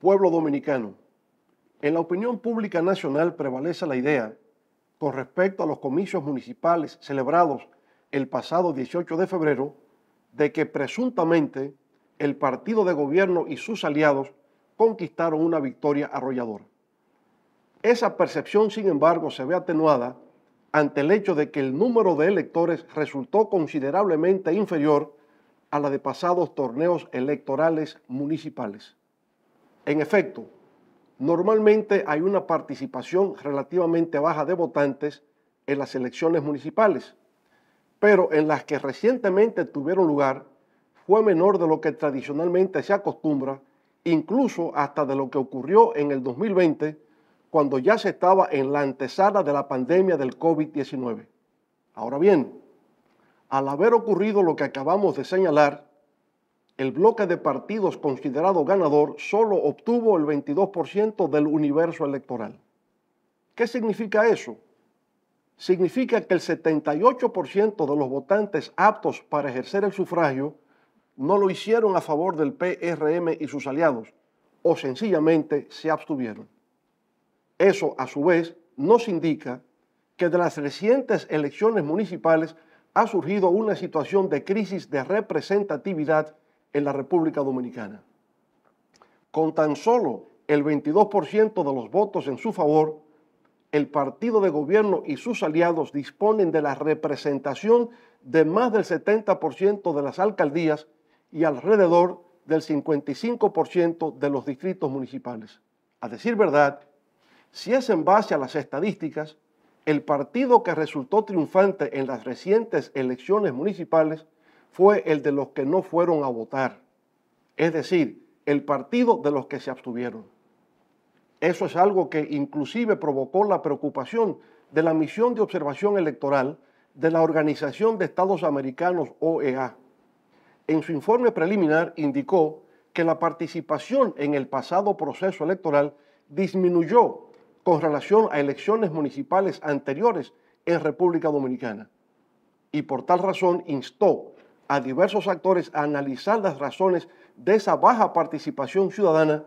Pueblo dominicano, en la opinión pública nacional prevalece la idea, con respecto a los comicios municipales celebrados el pasado 18 de febrero, de que presuntamente el partido de gobierno y sus aliados conquistaron una victoria arrolladora. Esa percepción, sin embargo, se ve atenuada ante el hecho de que el número de electores resultó considerablemente inferior a la de pasados torneos electorales municipales. En efecto, normalmente hay una participación relativamente baja de votantes en las elecciones municipales, pero en las que recientemente tuvieron lugar fue menor de lo que tradicionalmente se acostumbra, incluso hasta de lo que ocurrió en el 2020, cuando ya se estaba en la antesala de la pandemia del COVID-19. Ahora bien, al haber ocurrido lo que acabamos de señalar, el bloque de partidos considerado ganador solo obtuvo el 22% del universo electoral. ¿Qué significa eso? Significa que el 78% de los votantes aptos para ejercer el sufragio no lo hicieron a favor del PRM y sus aliados, o sencillamente se abstuvieron. Eso, a su vez, nos indica que de las recientes elecciones municipales ha surgido una situación de crisis de representatividad en la República Dominicana. Con tan solo el 22% de los votos en su favor, el partido de gobierno y sus aliados disponen de la representación de más del 70% de las alcaldías y alrededor del 55% de los distritos municipales. A decir verdad, si es en base a las estadísticas, el partido que resultó triunfante en las recientes elecciones municipales fue el de los que no fueron a votar, es decir, el partido de los que se abstuvieron. Eso es algo que inclusive provocó la preocupación de la misión de observación electoral de la Organización de Estados Americanos, OEA. En su informe preliminar indicó que la participación en el pasado proceso electoral disminuyó con relación a elecciones municipales anteriores en República Dominicana y por tal razón instó a diversos actores a analizar las razones de esa baja participación ciudadana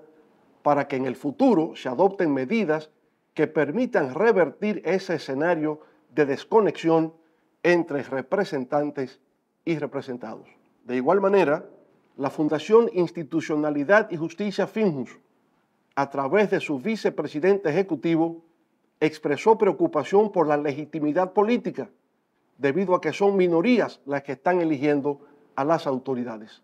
para que en el futuro se adopten medidas que permitan revertir ese escenario de desconexión entre representantes y representados. De igual manera, la Fundación Institucionalidad y Justicia FINJUS, a través de su vicepresidente ejecutivo, expresó preocupación por la legitimidad política debido a que son minorías las que están eligiendo a las autoridades.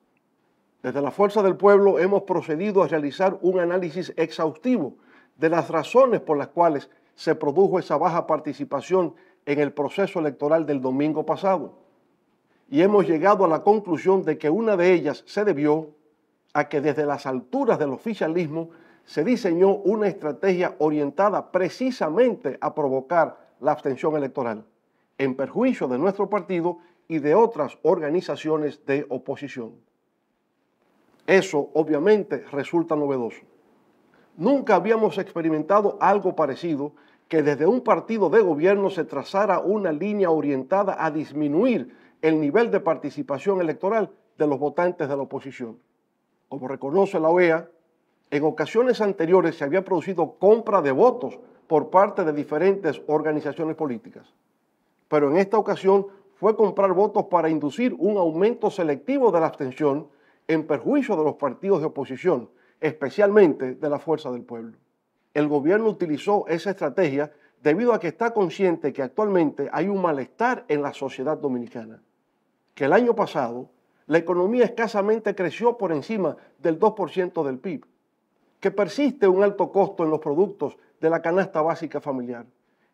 Desde la Fuerza del Pueblo hemos procedido a realizar un análisis exhaustivo de las razones por las cuales se produjo esa baja participación en el proceso electoral del domingo pasado. Y hemos llegado a la conclusión de que una de ellas se debió a que desde las alturas del oficialismo se diseñó una estrategia orientada precisamente a provocar la abstención electoral en perjuicio de nuestro partido y de otras organizaciones de oposición. Eso obviamente resulta novedoso. Nunca habíamos experimentado algo parecido que desde un partido de gobierno se trazara una línea orientada a disminuir el nivel de participación electoral de los votantes de la oposición. Como reconoce la OEA, en ocasiones anteriores se había producido compra de votos por parte de diferentes organizaciones políticas pero en esta ocasión fue comprar votos para inducir un aumento selectivo de la abstención en perjuicio de los partidos de oposición, especialmente de la Fuerza del Pueblo. El gobierno utilizó esa estrategia debido a que está consciente que actualmente hay un malestar en la sociedad dominicana, que el año pasado la economía escasamente creció por encima del 2% del PIB, que persiste un alto costo en los productos de la canasta básica familiar,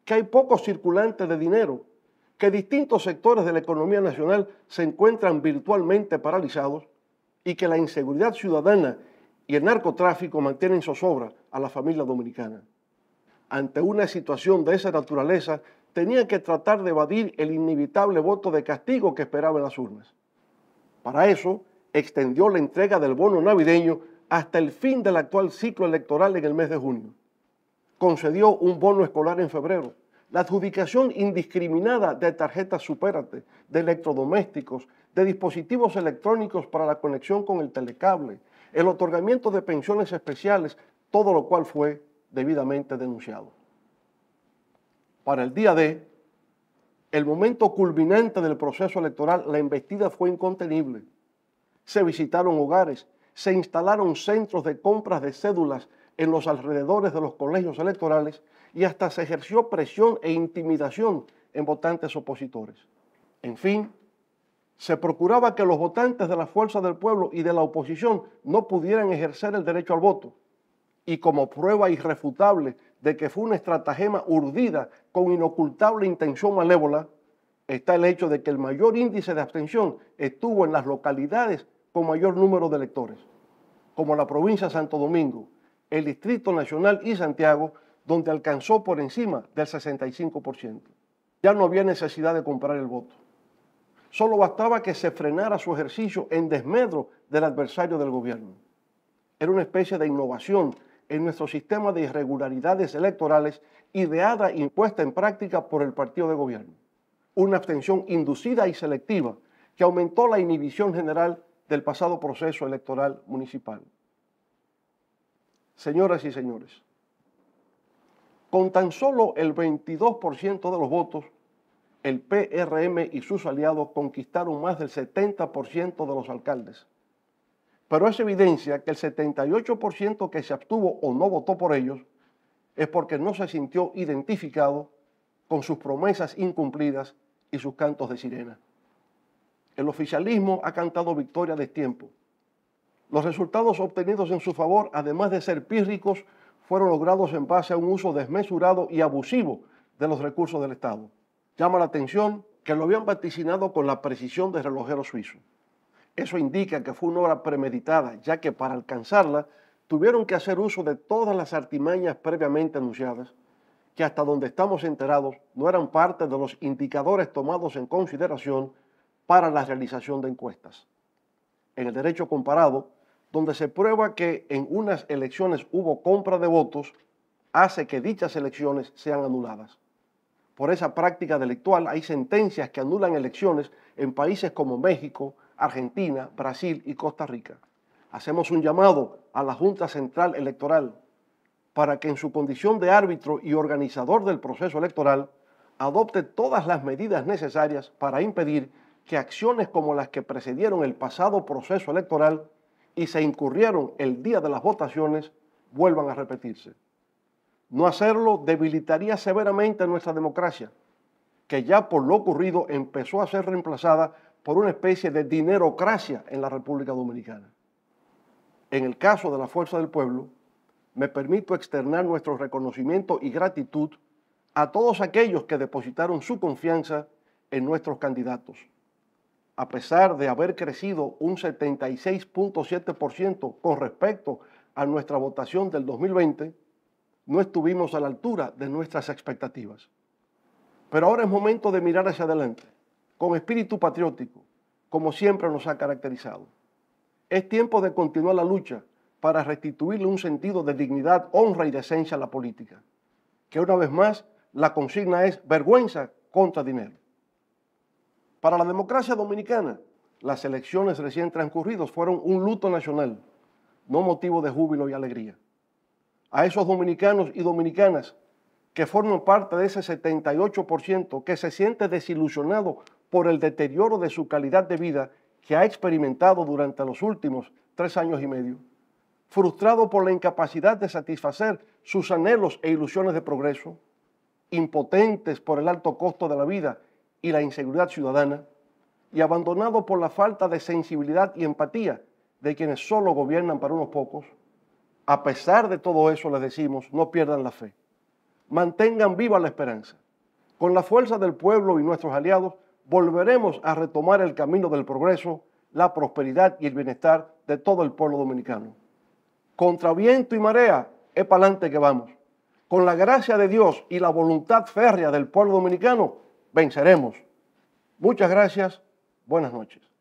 que hay pocos circulantes de dinero que distintos sectores de la economía nacional se encuentran virtualmente paralizados y que la inseguridad ciudadana y el narcotráfico mantienen zozobra a la familia dominicana. Ante una situación de esa naturaleza, tenía que tratar de evadir el inevitable voto de castigo que esperaban las urnas. Para eso, extendió la entrega del bono navideño hasta el fin del actual ciclo electoral en el mes de junio. Concedió un bono escolar en febrero la adjudicación indiscriminada de tarjetas Supérate, de electrodomésticos, de dispositivos electrónicos para la conexión con el telecable, el otorgamiento de pensiones especiales, todo lo cual fue debidamente denunciado. Para el día de el momento culminante del proceso electoral, la embestida fue incontenible. Se visitaron hogares, se instalaron centros de compras de cédulas en los alrededores de los colegios electorales y hasta se ejerció presión e intimidación en votantes opositores. En fin, se procuraba que los votantes de la fuerza del pueblo y de la oposición no pudieran ejercer el derecho al voto. Y como prueba irrefutable de que fue una estratagema urdida con inocultable intención malévola, está el hecho de que el mayor índice de abstención estuvo en las localidades con mayor número de electores, como la provincia de Santo Domingo, el Distrito Nacional y Santiago, donde alcanzó por encima del 65%. Ya no había necesidad de comprar el voto. Solo bastaba que se frenara su ejercicio en desmedro del adversario del gobierno. Era una especie de innovación en nuestro sistema de irregularidades electorales ideada e impuesta en práctica por el partido de gobierno. Una abstención inducida y selectiva que aumentó la inhibición general del pasado proceso electoral municipal. Señoras y señores, con tan solo el 22% de los votos, el PRM y sus aliados conquistaron más del 70% de los alcaldes. Pero es evidencia que el 78% que se abstuvo o no votó por ellos es porque no se sintió identificado con sus promesas incumplidas y sus cantos de sirena. El oficialismo ha cantado victoria de tiempo. Los resultados obtenidos en su favor, además de ser pírricos, fueron logrados en base a un uso desmesurado y abusivo de los recursos del Estado. Llama la atención que lo habían vaticinado con la precisión del relojero suizo. Eso indica que fue una obra premeditada, ya que para alcanzarla tuvieron que hacer uso de todas las artimañas previamente anunciadas, que hasta donde estamos enterados no eran parte de los indicadores tomados en consideración para la realización de encuestas. En el derecho comparado, donde se prueba que en unas elecciones hubo compra de votos, hace que dichas elecciones sean anuladas. Por esa práctica delictual hay sentencias que anulan elecciones en países como México, Argentina, Brasil y Costa Rica. Hacemos un llamado a la Junta Central Electoral para que en su condición de árbitro y organizador del proceso electoral adopte todas las medidas necesarias para impedir que acciones como las que precedieron el pasado proceso electoral y se incurrieron el día de las votaciones vuelvan a repetirse. No hacerlo debilitaría severamente nuestra democracia, que ya por lo ocurrido empezó a ser reemplazada por una especie de dinerocracia en la República Dominicana. En el caso de la Fuerza del Pueblo, me permito externar nuestro reconocimiento y gratitud a todos aquellos que depositaron su confianza en nuestros candidatos a pesar de haber crecido un 76.7% con respecto a nuestra votación del 2020, no estuvimos a la altura de nuestras expectativas. Pero ahora es momento de mirar hacia adelante, con espíritu patriótico, como siempre nos ha caracterizado. Es tiempo de continuar la lucha para restituirle un sentido de dignidad, honra y decencia a la política, que una vez más la consigna es vergüenza contra dinero. Para la democracia dominicana, las elecciones recién transcurridas fueron un luto nacional, no motivo de júbilo y alegría. A esos dominicanos y dominicanas que forman parte de ese 78% que se siente desilusionado por el deterioro de su calidad de vida que ha experimentado durante los últimos tres años y medio, frustrado por la incapacidad de satisfacer sus anhelos e ilusiones de progreso, impotentes por el alto costo de la vida y la inseguridad ciudadana y abandonado por la falta de sensibilidad y empatía de quienes solo gobiernan para unos pocos, a pesar de todo eso les decimos, no pierdan la fe, mantengan viva la esperanza. Con la fuerza del pueblo y nuestros aliados volveremos a retomar el camino del progreso, la prosperidad y el bienestar de todo el pueblo dominicano. Contra viento y marea, es para adelante que vamos. Con la gracia de Dios y la voluntad férrea del pueblo dominicano, venceremos. Muchas gracias. Buenas noches.